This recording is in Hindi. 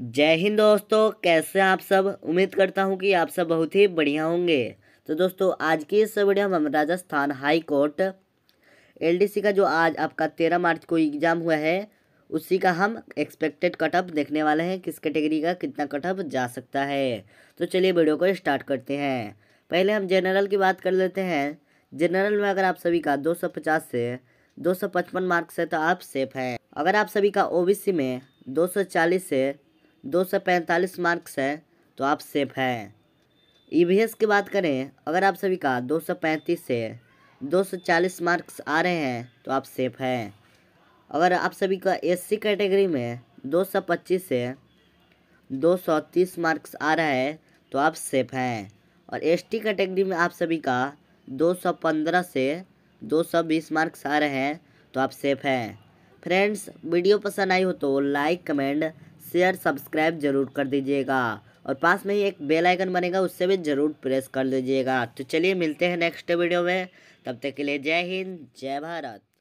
जय हिंद दोस्तों कैसे आप सब उम्मीद करता हूँ कि आप सब बहुत ही बढ़िया होंगे तो दोस्तों आज की इस वीडियो में हम राजस्थान हाई कोर्ट एलडीसी का जो आज आपका तेरह मार्च को एग्ज़ाम हुआ है उसी का हम एक्सपेक्टेड कटअप देखने वाले हैं किस कैटेगरी का कितना कटअप जा सकता है तो चलिए वीडियो को स्टार्ट करते हैं पहले हम जनरल की बात कर लेते हैं जनरल में अगर आप सभी का दो से दो मार्क्स है तो आप सेफ हैं अगर आप सभी का ओ में 240 से दो सौ पैंतालीस मार्क्स है तो आप सेफ हैं एस e की बात करें अगर आप सभी का दो सौ पैंतीस से दो सौ चालीस मार्क्स आ रहे हैं तो आप सेफ हैं अगर आप सभी का सी कैटेगरी में दो सौ पच्चीस से दो सौ तीस मार्क्स आ रहा है तो आप सेफ हैं और एसटी कैटेगरी में आप सभी का दो सौ पंद्रह से दो सौ बीस मार्क्स आ रहे हैं तो आप सेफ हैं फ्रेंड्स वीडियो पसंद आई हो तो लाइक कमेंट शेयर सब्सक्राइब जरूर कर दीजिएगा और पास में ही एक बेल आइकन बनेगा उससे भी ज़रूर प्रेस कर दीजिएगा तो चलिए मिलते हैं नेक्स्ट वीडियो में तब तक के लिए जय हिंद जय भारत